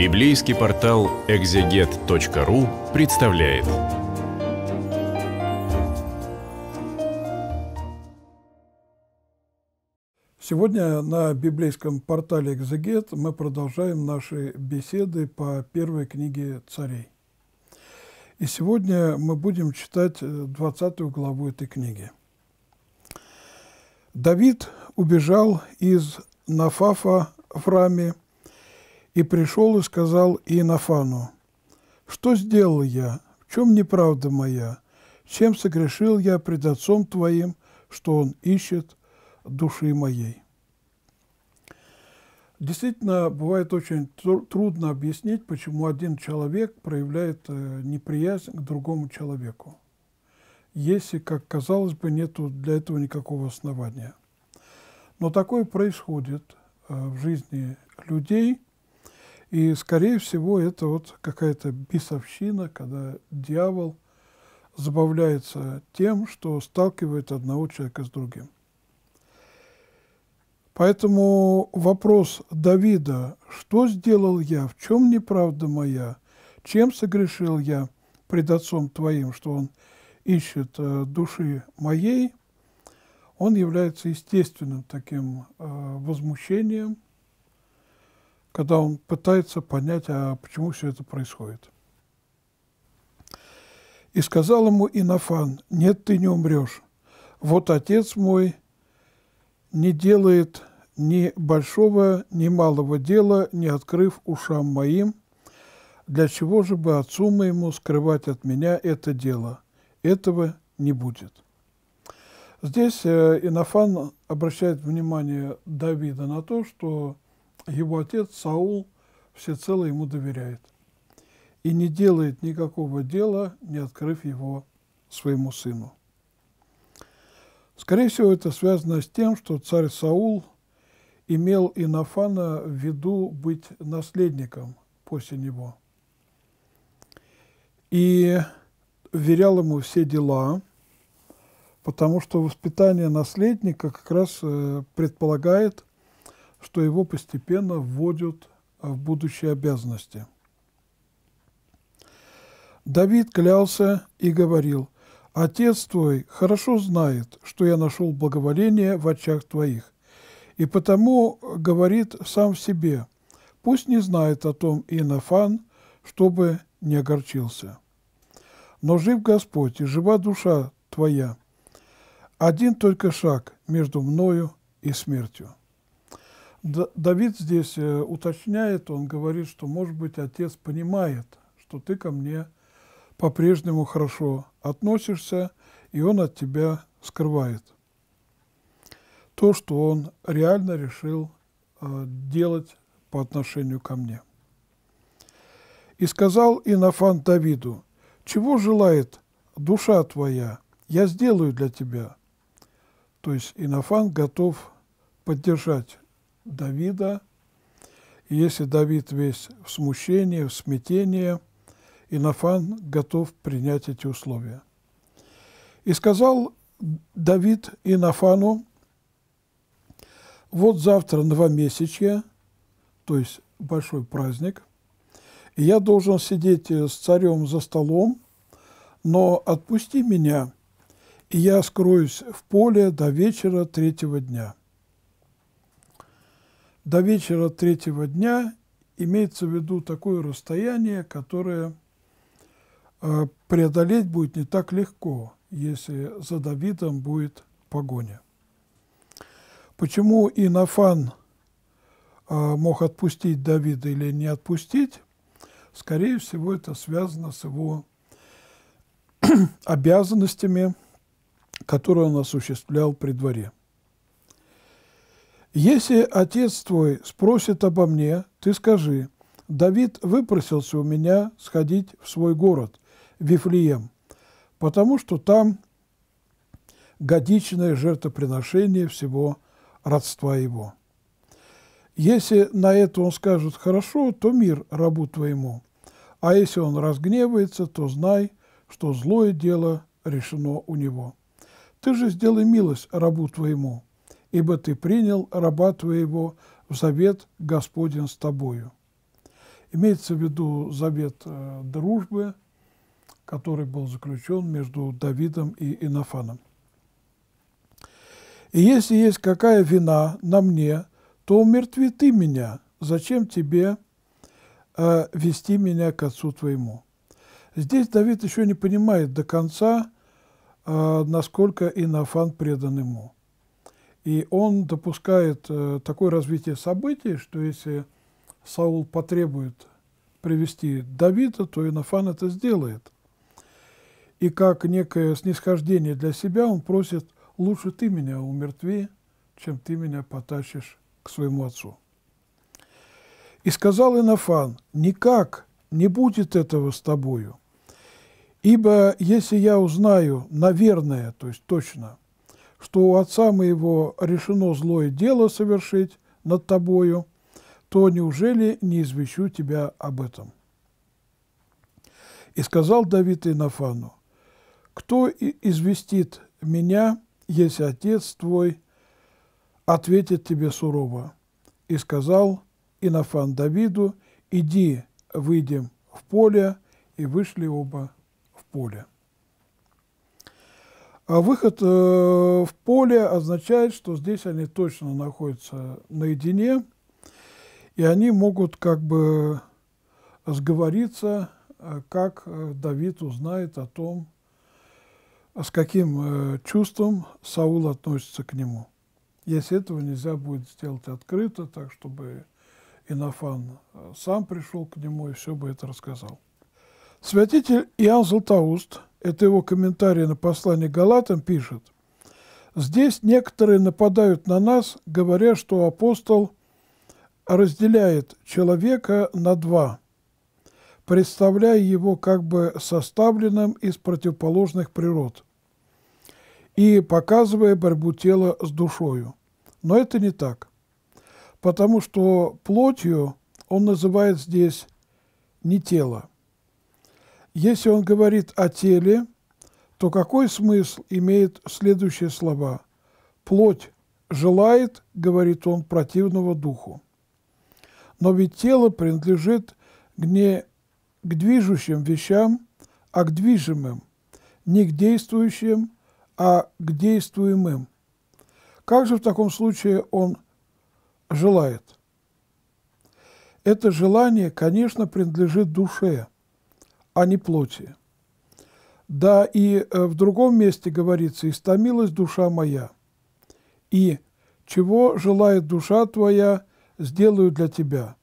Библейский портал экзегет.ру представляет. Сегодня на библейском портале «Экзегет» мы продолжаем наши беседы по первой книге царей. И сегодня мы будем читать 20 э, главу этой книги. «Давид убежал из Нафафа в Раме – и пришел и сказал Иенофану, «Что сделал я? В чем неправда моя? Чем согрешил я пред отцом твоим, что он ищет души моей?» Действительно, бывает очень трудно объяснить, почему один человек проявляет э, неприязнь к другому человеку, если, как казалось бы, нет для этого никакого основания. Но такое происходит э, в жизни людей – и, скорее всего, это вот какая-то бесовщина, когда дьявол забавляется тем, что сталкивает одного человека с другим. Поэтому вопрос Давида, что сделал я, в чем неправда моя, чем согрешил я пред Отцом Твоим, что Он ищет э, души моей, он является естественным таким э, возмущением – когда он пытается понять, а почему все это происходит. И сказал ему Инофан, нет, ты не умрешь. Вот отец мой не делает ни большого, ни малого дела, не открыв ушам моим, для чего же бы отцу моему скрывать от меня это дело? Этого не будет. Здесь э, Инофан обращает внимание Давида на то, что его отец Саул всецело ему доверяет и не делает никакого дела, не открыв его своему сыну. Скорее всего, это связано с тем, что царь Саул имел Инофана в виду быть наследником после него. И верял ему все дела, потому что воспитание наследника как раз э, предполагает – что его постепенно вводят а, в будущие обязанности. Давид клялся и говорил, «Отец твой хорошо знает, что я нашел благоволение в очах твоих, и потому говорит сам в себе, пусть не знает о том Инофан, чтобы не огорчился. Но жив Господь, и жива душа твоя, один только шаг между мною и смертью». Давид здесь э, уточняет, он говорит, что, может быть, отец понимает, что ты ко мне по-прежнему хорошо относишься, и он от тебя скрывает. То, что он реально решил э, делать по отношению ко мне. И сказал Инофан Давиду, «Чего желает душа твоя? Я сделаю для тебя». То есть Инофан готов поддержать Давида. И если Давид весь в смущении, в смятении, Инофан готов принять эти условия. И сказал Давид Инофану, вот завтра новомесячье, то есть большой праздник, и я должен сидеть э, с царем за столом, но отпусти меня, и я скроюсь в поле до вечера третьего дня до вечера третьего дня имеется в виду такое расстояние, которое э, преодолеть будет не так легко, если за Давидом будет погоня. Почему Инофан э, мог отпустить Давида или не отпустить? Скорее всего, это связано с его обязанностями, которые он осуществлял при дворе. Если отец твой спросит обо мне, ты скажи, Давид выпросился у меня сходить в свой город, Вифлеем, потому что там годичное жертвоприношение всего родства его. Если на это он скажет «хорошо», то мир рабу твоему, а если он разгневается, то знай, что злое дело решено у него. Ты же сделай милость рабу твоему, ибо ты принял раба твоего в завет Господень с тобою». Имеется в виду завет э, дружбы, который был заключен между Давидом и Инофаном. «И если есть какая вина на мне, то умертви ты меня, зачем тебе э, вести меня к отцу твоему?» Здесь Давид еще не понимает до конца, э, насколько Инофан предан ему. И он допускает э, такое развитие событий, что если Саул потребует привести Давида, то Инофан это сделает. И как некое снисхождение для себя он просит, лучше ты меня умертви, чем ты меня потащишь к своему отцу. И сказал Инофан, никак не будет этого с тобою, ибо если я узнаю, наверное, то есть точно, что у отца моего решено злое дело совершить над тобою, то неужели не извещу тебя об этом? И сказал Давид Инофану, кто известит меня, если отец твой, ответит тебе сурово. И сказал Инофан Давиду, иди, выйдем в поле, и вышли оба в поле. А выход э, в поле означает, что здесь они точно находятся наедине, и они могут как бы сговориться, э, как э, Давид узнает о том, с каким э, чувством Саул относится к нему. Если этого нельзя будет сделать открыто, так чтобы Инофан э, сам пришел к нему и все бы это рассказал. Святитель Иоанн Златоуст, это его комментарий на послание Галатам, пишет, «Здесь некоторые нападают на нас, говоря, что апостол разделяет человека на два, представляя его как бы составленным из противоположных природ и показывая борьбу тела с душою. Но это не так, потому что плотью он называет здесь не тело, если он говорит о теле, то какой смысл имеет следующие слова? «Плоть желает, — говорит он, — противного духу». Но ведь тело принадлежит не к движущим вещам, а к движимым, не к действующим, а к действуемым. Как же в таком случае он желает? Это желание, конечно, принадлежит душе, а не плоти. Да и э, в другом месте говорится, «Истомилась душа моя». И «Чего желает душа твоя, сделаю для тебя».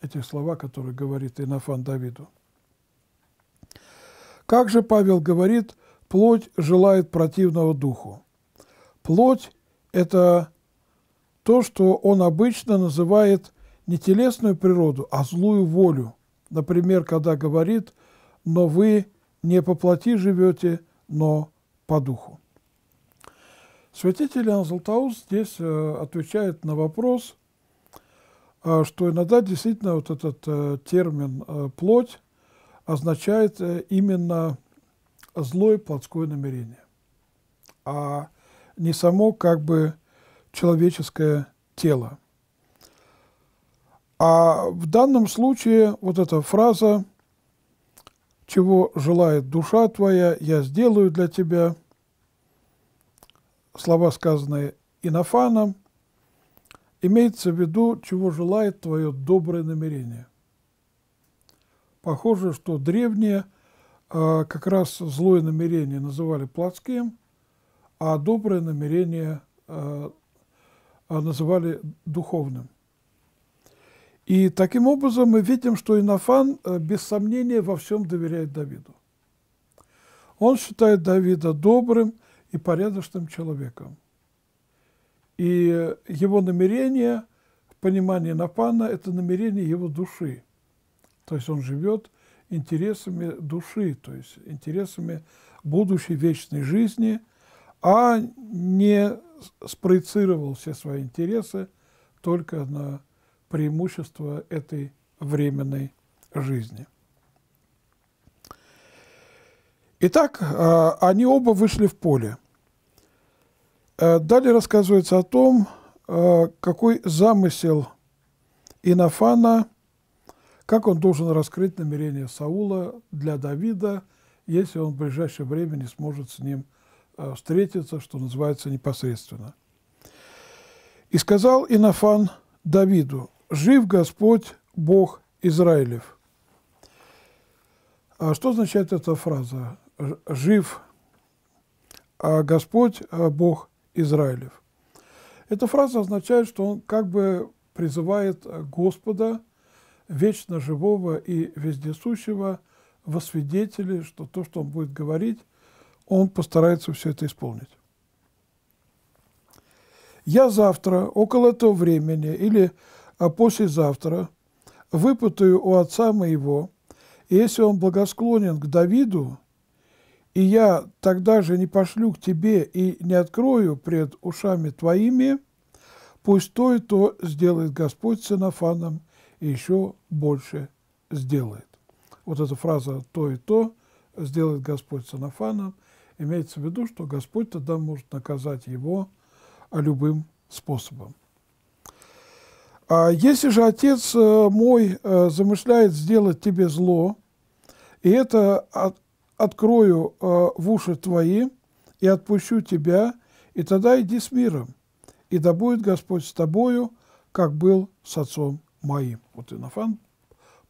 Эти слова, которые говорит Инофан Давиду. Как же Павел говорит, плоть желает противного духу. Плоть – это то, что он обычно называет не телесную природу, а злую волю. Например, когда говорит но вы не по плоти живете, но по духу. Святитель Иоанн здесь э, отвечает на вопрос, э, что иногда действительно вот этот э, термин «плоть» означает именно злое плотское намерение, а не само как бы человеческое тело. А в данном случае вот эта фраза чего желает душа твоя, я сделаю для тебя». Слова, сказанные Инофаном, имеется в виду, чего желает твое доброе намерение. Похоже, что древние а, как раз злое намерение называли плотским, а доброе намерение а, а, называли духовным. И таким образом мы видим, что Инофан э, без сомнения во всем доверяет Давиду. Он считает Давида добрым и порядочным человеком. И его намерение, понимание Нафана – это намерение его души. То есть он живет интересами души, то есть интересами будущей вечной жизни, а не спроецировал все свои интересы только на преимущества этой временной жизни. Итак, а, они оба вышли в поле. Э, далее рассказывается о том, э, какой замысел Инофана, как он должен раскрыть намерение Саула для Давида, если он в ближайшее время не сможет с ним э, встретиться, что называется, непосредственно. «И сказал Инофан Давиду, «Жив Господь, Бог Израилев». А что означает эта фраза? «Жив а Господь, а Бог Израилев». Эта фраза означает, что он как бы призывает Господа, вечно живого и вездесущего, во свидетели, что то, что он будет говорить, он постарается все это исполнить. Я завтра, около этого времени или а послезавтра выпытаю у отца моего, если он благосклонен к Давиду, и я тогда же не пошлю к тебе и не открою пред ушами твоими, пусть то и то сделает Господь с и еще больше сделает. Вот эта фраза «то и то» сделает Господь с Инофаном имеется в виду, что Господь тогда может наказать его любым способом. А если же отец э, мой э, замышляет сделать тебе зло, и это от, открою э, в уши твои, и отпущу тебя, и тогда иди с миром, и да будет Господь с тобою, как был с отцом моим». Вот Инофан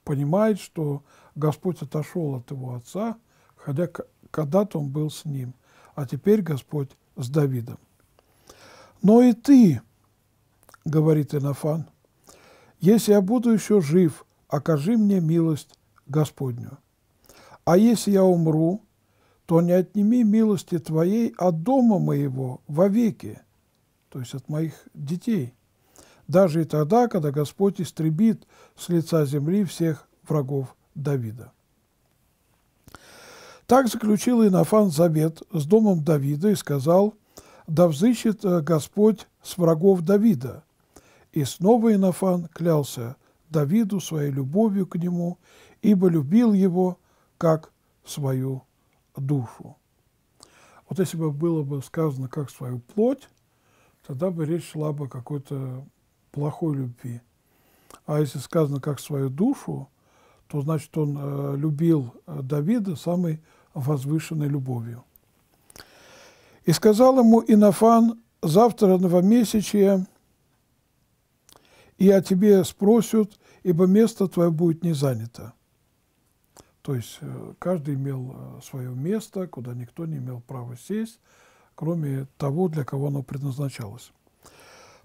понимает, что Господь отошел от его отца, хотя когда-то он был с ним, а теперь Господь с Давидом. «Но и ты, — говорит Инофан, — если я буду еще жив, окажи мне милость Господню. А если я умру, то не отними милости Твоей от дома моего вовеки, то есть от моих детей, даже и тогда, когда Господь истребит с лица земли всех врагов Давида. Так заключил Инофан завет с домом Давида и сказал, «Да взыщет э, Господь с врагов Давида, и снова Инофан клялся Давиду своей любовью к нему, ибо любил его как свою душу. Вот если бы было бы сказано как свою плоть, тогда бы речь шла бы о какой-то плохой любви. А если сказано как свою душу, то значит он э, любил э, Давида самой возвышенной любовью. И сказал ему Инофан, завтра новомесячие – и о тебе спросят, ибо место твое будет не занято. То есть э, каждый имел э, свое место, куда никто не имел права сесть, кроме того, для кого оно предназначалось.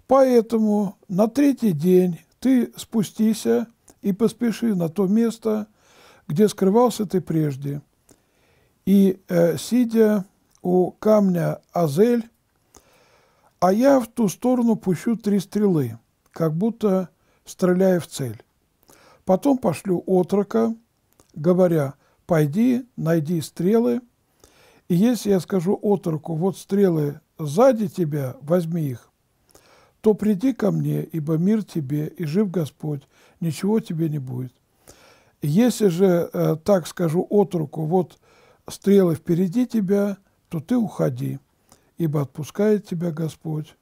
Поэтому на третий день ты спустися и поспеши на то место, где скрывался ты прежде. И, э, сидя у камня Азель, а я в ту сторону пущу три стрелы, как будто стреляя в цель. Потом пошлю отрока, говоря, пойди, найди стрелы, и если я скажу отроку, вот стрелы сзади тебя, возьми их, то приди ко мне, ибо мир тебе, и жив Господь, ничего тебе не будет. Если же э, так скажу отроку, вот стрелы впереди тебя, то ты уходи, ибо отпускает тебя Господь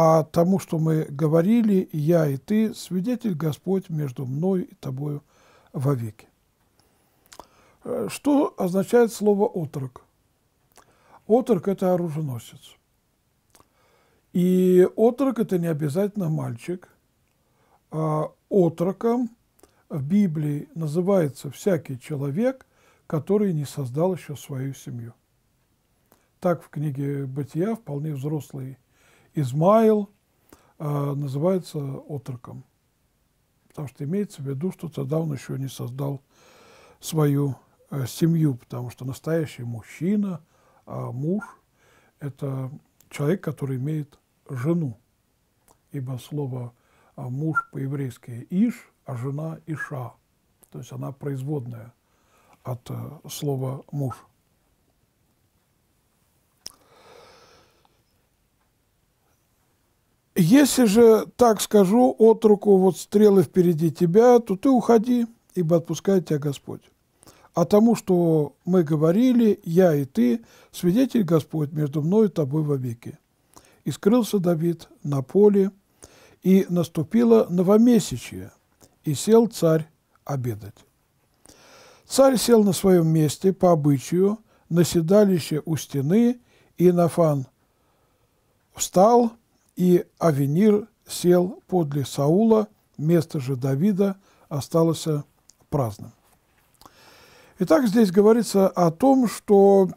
а тому, что мы говорили, я и ты, свидетель Господь между мною и тобою вовеки. Э, что означает слово «отрок»? Отрок – это оруженосец. И отрок – это не обязательно мальчик. А отроком в Библии называется всякий человек, который не создал еще свою семью. Так в книге «Бытия» вполне взрослый Измаил э, называется отроком, потому что имеется в виду, что тогда он еще не создал свою э, семью, потому что настоящий мужчина, а муж – это человек, который имеет жену, ибо слово а, муж по-еврейски «иш», а жена «иша», то есть она производная от э, слова «муж». Если же, так скажу, от руку вот стрелы впереди тебя, то ты уходи, ибо отпускает тебя Господь. А тому, что мы говорили, я и ты, свидетель Господь между мной и тобой вовеки. И скрылся Давид на поле, и наступило новомесячье, и сел царь обедать. Царь сел на своем месте по обычаю на седалище у стены, и Нафан встал и Авенир сел подле Саула, место же Давида осталось праздным. Итак, здесь говорится о том, что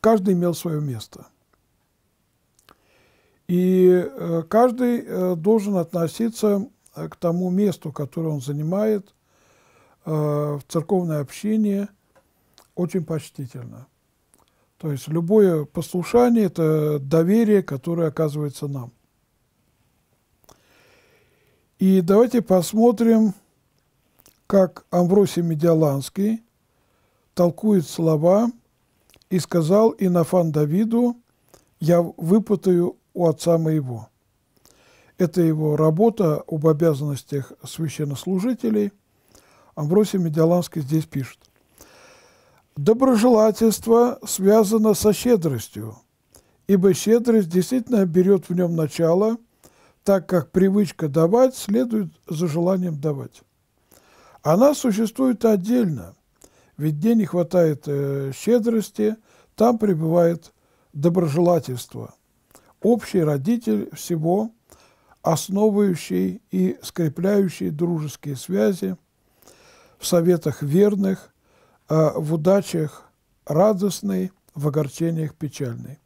каждый имел свое место. И э, каждый э, должен относиться э, к тому месту, которое он занимает в церковной общине, очень почтительно – то есть любое послушание – это доверие, которое оказывается нам. И давайте посмотрим, как Амвросий Медиаланский толкует слова «И сказал Инофан Давиду, я выпытаю у отца моего». Это его работа об обязанностях священнослужителей. Амвросий Медиаланский здесь пишет. Доброжелательство связано со щедростью, ибо щедрость действительно берет в нем начало, так как привычка давать следует за желанием давать. Она существует отдельно, ведь где не хватает э, щедрости, там пребывает доброжелательство, общий родитель всего, основывающий и скрепляющий дружеские связи в советах верных – а в удачах радостный, в огорчениях печальный.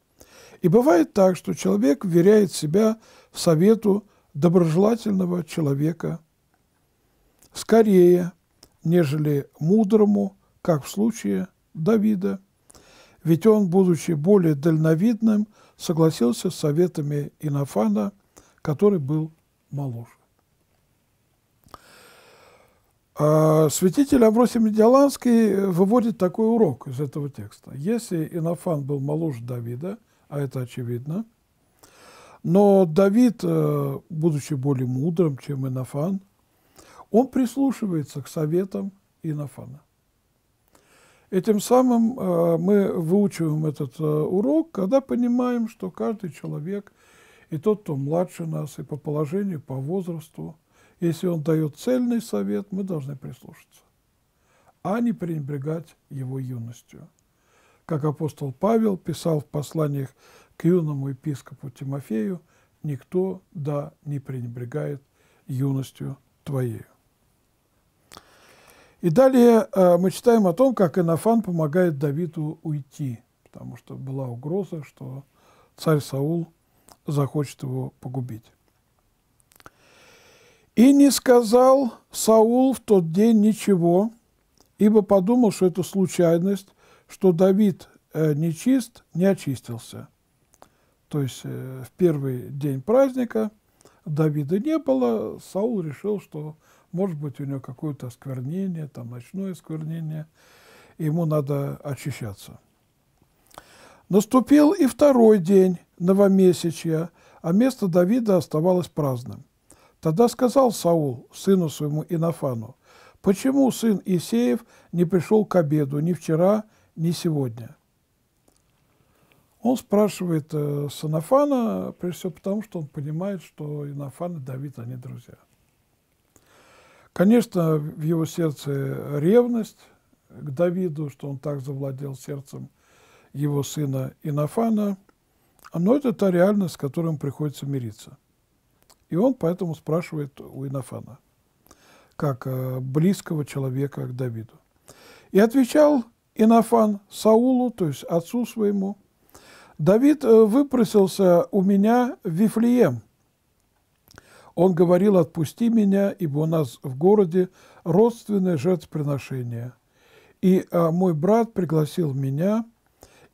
И бывает так, что человек веряет себя в совету доброжелательного человека скорее, нежели мудрому, как в случае Давида. Ведь он, будучи более дальновидным, согласился с советами Инофана, который был моложе. А святитель Авросий Медиаланский э, выводит такой урок из этого текста. Если Инофан был моложе Давида, а это очевидно, но Давид, э, будучи более мудрым, чем Инофан, он прислушивается к советам Инофана. И тем самым э, мы выучиваем этот урок, когда понимаем, что каждый человек, и тот, кто младше нас, и по положению, по возрасту – если он дает цельный совет, мы должны прислушаться, а не пренебрегать его юностью. Как апостол Павел писал в посланиях к юному епископу Тимофею, «Никто, да, не пренебрегает юностью твоей». И далее э, мы читаем о том, как Инофан помогает Давиду уйти, потому что была угроза, что царь Саул захочет его погубить. И не сказал Саул в тот день ничего, ибо подумал, что это случайность, что Давид э, нечист, не очистился. То есть э, в первый день праздника Давида не было, Саул решил, что может быть у него какое-то осквернение, там ночное осквернение, ему надо очищаться. Наступил и второй день новомесячья, а место Давида оставалось праздным. Тогда сказал Саул сыну своему Инофану, «Почему сын Исеев не пришел к обеду ни вчера, ни сегодня?» Он спрашивает э, Санафана, прежде всего потому, что он понимает, что Инофан и Давид, они друзья. Конечно, в его сердце ревность к Давиду, что он так завладел сердцем его сына Инофана, но это та реальность, с которой приходится мириться. И он поэтому спрашивает у Инофана, как э, близкого человека к Давиду. И отвечал Инофан Саулу, то есть отцу своему, «Давид э, выпросился у меня в Вифлеем. Он говорил, отпусти меня, ибо у нас в городе родственное жертвоприношение. И э, мой брат пригласил меня.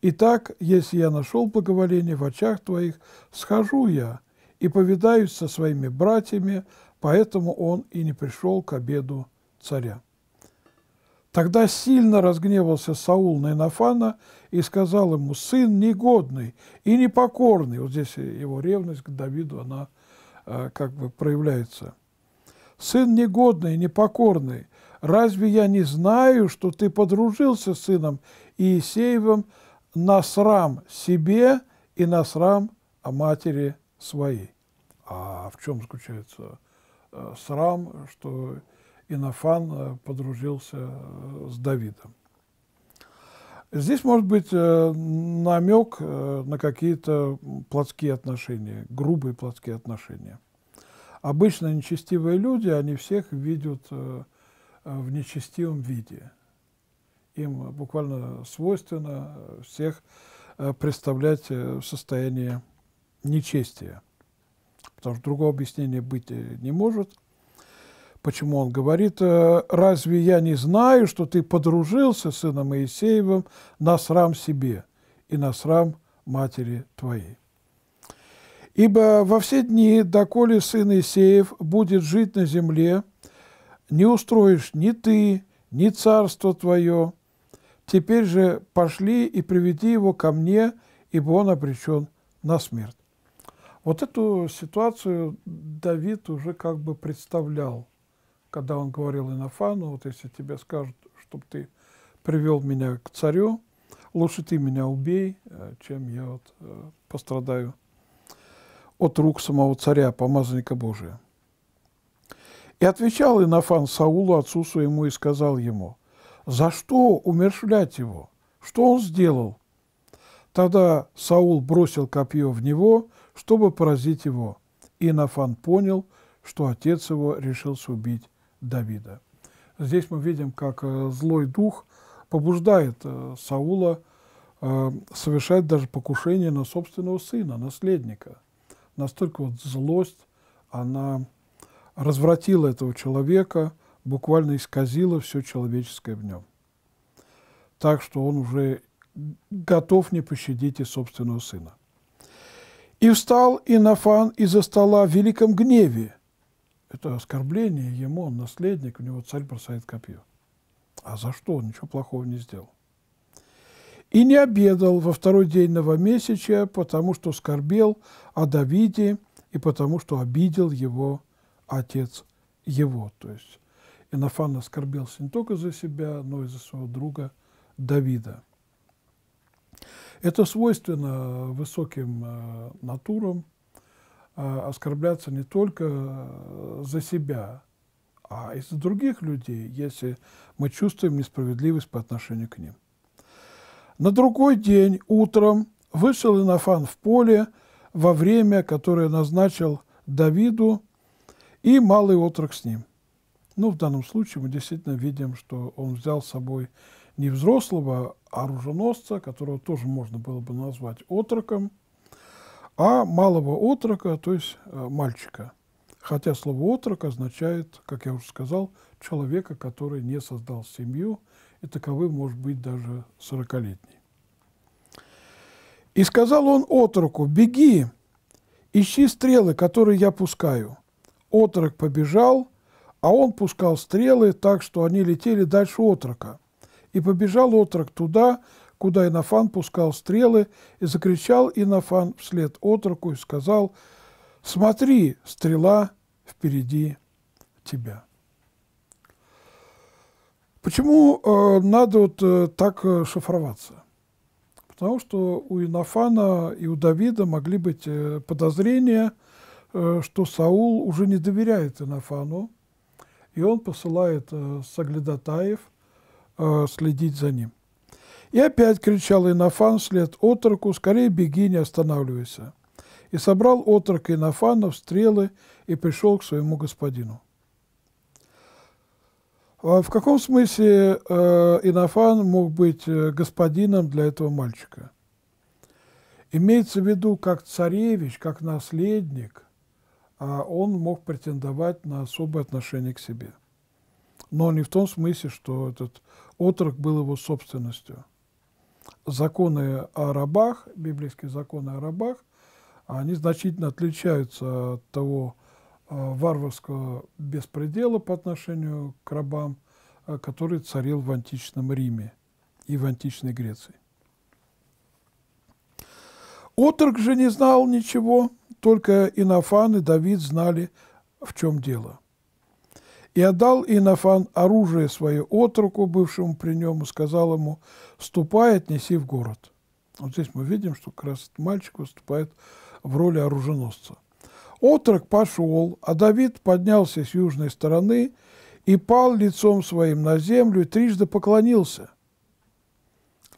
Итак, если я нашел благоволение в очах твоих, схожу я, и повидаюсь со своими братьями, поэтому он и не пришел к обеду царя. Тогда сильно разгневался Саул на Инофана и сказал ему, «Сын негодный и непокорный». Вот здесь его ревность к Давиду, она э, как бы проявляется. «Сын негодный и непокорный, разве я не знаю, что ты подружился с сыном Иисеевым на срам себе и на срам матери свои. А в чем заключается э, срам, что Инофан э, подружился э, с Давидом? Здесь может быть намек на какие-то плотские отношения, грубые плотские отношения. Обычно нечестивые люди, они всех видят в нечестивом виде. Им буквально свойственно всех представлять в состоянии нечестие, Потому что другого объяснения быть э, не может. Почему он говорит, э, разве я не знаю, что ты подружился с сыном Моисеевым на срам себе и на срам матери твоей? Ибо во все дни, доколе сын Исеев будет жить на земле, не устроишь ни ты, ни царство твое. Теперь же пошли и приведи его ко мне, ибо он обречен на смерть. Вот эту ситуацию Давид уже как бы представлял, когда он говорил Инофану, вот если тебе скажут, чтобы ты привел меня к царю, лучше ты меня убей, э, чем я вот э, пострадаю от рук самого царя, помазанника Божия. И отвечал Инофан Саулу, отцу своему, и сказал ему, «За что умершлять его? Что он сделал?» Тогда Саул бросил копье в него, чтобы поразить его. И Нафан понял, что отец его решил убить Давида. Здесь мы видим, как э, злой дух побуждает э, Саула э, совершать даже покушение на собственного сына, наследника. Настолько вот злость, она развратила этого человека, буквально исказила все человеческое в нем. Так что он уже готов не пощадить и собственного сына. И встал Инофан из-за стола в великом гневе. Это оскорбление ему, он наследник, у него царь бросает копье. А за что? Он ничего плохого не сделал. И не обедал во второй день новомесяча, потому что скорбел о Давиде и потому что обидел его отец его. То есть Инофан оскорбился не только за себя, но и за своего друга Давида. Это свойственно высоким э, натурам э, оскорбляться не только э, за себя, а и за других людей, если мы чувствуем несправедливость по отношению к ним. На другой день утром вышел Инофан в поле во время, которое назначил Давиду, и малый отрок с ним. Ну, в данном случае мы действительно видим, что он взял с собой не взрослого, оруженосца, которого тоже можно было бы назвать отроком, а малого отрока, то есть э, мальчика. Хотя слово «отрок» означает, как я уже сказал, человека, который не создал семью, и таковы может быть даже сорокалетний. «И сказал он отроку, беги, ищи стрелы, которые я пускаю». Отрок побежал, а он пускал стрелы так, что они летели дальше отрока – и побежал отрок туда, куда Инофан пускал стрелы, и закричал Инофан вслед отроку и сказал, «Смотри, стрела впереди тебя». Почему э, надо вот э, так э, шифроваться? Потому что у Инофана и у Давида могли быть э, подозрения, э, что Саул уже не доверяет Инофану, и он посылает э, соглядатаев – Э, следить за ним. И опять кричал Инофан вслед отроку, «Скорее беги, не останавливайся!» И собрал отрок Инофана в стрелы и пришел к своему господину. А в каком смысле э, Инофан мог быть э, господином для этого мальчика? Имеется в виду, как царевич, как наследник, а он мог претендовать на особое отношение к себе. Но не в том смысле, что этот Отрок был его собственностью. Законы о рабах, библейские законы о рабах, они значительно отличаются от того э, варварского беспредела по отношению к рабам, э, который царил в античном Риме и в античной Греции. Отрок же не знал ничего, только Инофан и Давид знали, в чем дело – и отдал Инофан оружие свое отруку, бывшему при нем, и сказал ему, ступай, отнеси в город. Вот здесь мы видим, что как раз мальчик выступает в роли оруженосца. Отрок пошел, а Давид поднялся с южной стороны и пал лицом своим на землю и трижды поклонился.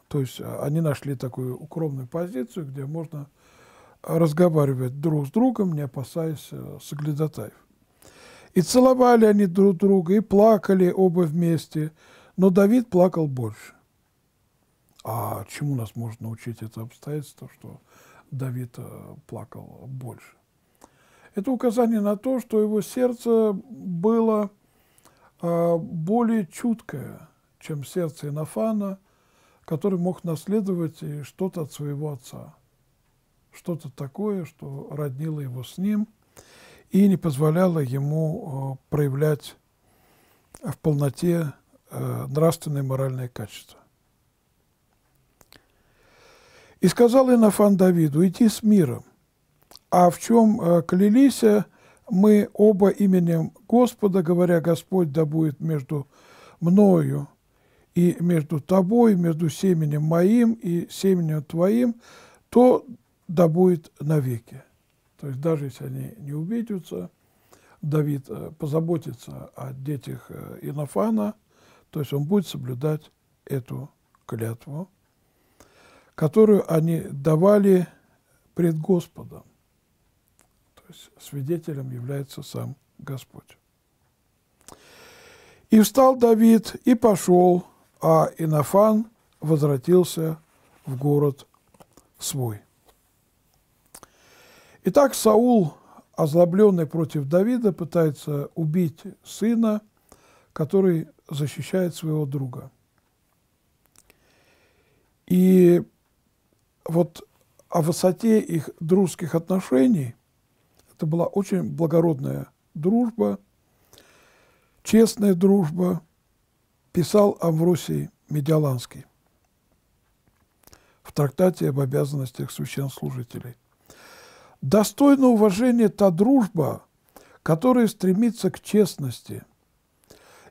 То есть а, они нашли такую укромную позицию, где можно разговаривать друг с другом, не опасаясь э, соглядатаев. И целовали они друг друга, и плакали оба вместе. Но Давид плакал больше. А чему нас может научить это обстоятельство, что Давид э, плакал больше? Это указание на то, что его сердце было э, более чуткое, чем сердце Инофана, который мог наследовать что-то от своего отца. Что-то такое, что роднило его с ним – и не позволяло ему э, проявлять э, в полноте э, нравственные и моральные качества. И сказал Инофан Давиду, иди с миром, а в чем клялись мы оба именем Господа, говоря, Господь да будет между мною и между тобой, между семенем моим и семенем твоим, то да будет навеки. То есть даже если они не убедятся, Давид э, позаботится о детях э, Инофана, то есть он будет соблюдать эту клятву, которую они давали пред Господом. То есть свидетелем является сам Господь. И встал Давид и пошел, а Инофан возвратился в город свой. Итак, Саул, озлобленный против Давида, пытается убить сына, который защищает своего друга. И вот о высоте их дружеских отношений, это была очень благородная дружба, честная дружба, писал Амвросий Медиаланский в трактате об обязанностях священнослужителей. Достойна уважения та дружба, которая стремится к честности,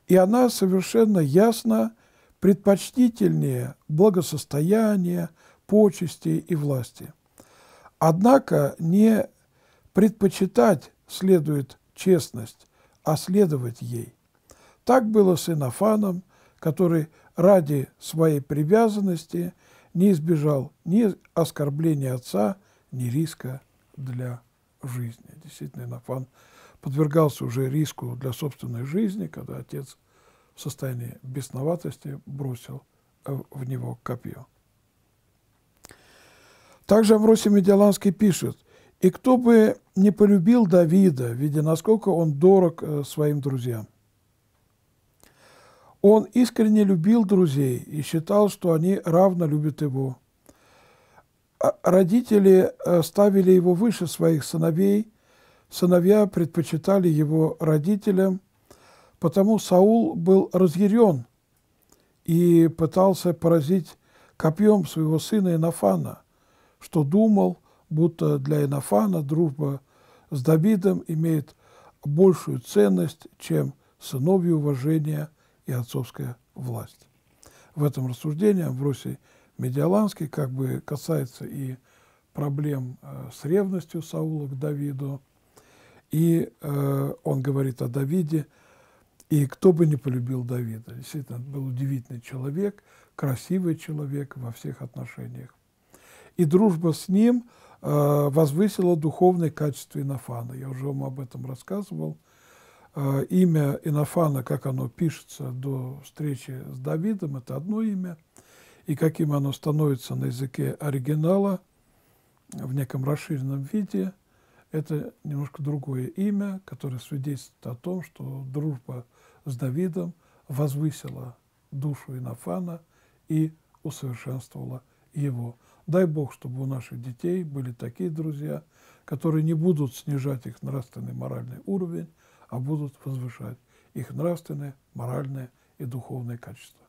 и она совершенно ясно предпочтительнее благосостояния, почести и власти. Однако не предпочитать следует честность, а следовать ей. Так было с Инофаном, который ради своей привязанности не избежал ни оскорбления отца, ни риска для жизни. Действительно, Инофан подвергался уже риску для собственной жизни, когда отец в состоянии бесноватости бросил э, в него копье. Также Амросий Медиаланский пишет, «И кто бы не полюбил Давида, видя, насколько он дорог э, своим друзьям, он искренне любил друзей и считал, что они равно любят его. А родители э, ставили его выше своих сыновей, сыновья предпочитали его родителям, потому Саул был разъярен и пытался поразить копьем своего сына Инофана, что думал, будто для Инофана дружба с Давидом имеет большую ценность, чем сыновье уважение и отцовская власть. В этом рассуждении Амвросий Медиаланский как бы касается и проблем э, с ревностью Саула к Давиду, и э, он говорит о Давиде, и кто бы не полюбил Давида. Действительно, был удивительный человек, красивый человек во всех отношениях. И дружба с ним э, возвысила духовные качества Инофана. Я уже вам об этом рассказывал. Э, имя Инофана, как оно пишется до встречи с Давидом, это одно имя – и каким оно становится на языке оригинала в неком расширенном виде, это немножко другое имя, которое свидетельствует о том, что дружба с Давидом возвысила душу Инофана и усовершенствовала его. Дай Бог, чтобы у наших детей были такие друзья, которые не будут снижать их нравственный моральный уровень, а будут возвышать их нравственные, моральные и духовные качества.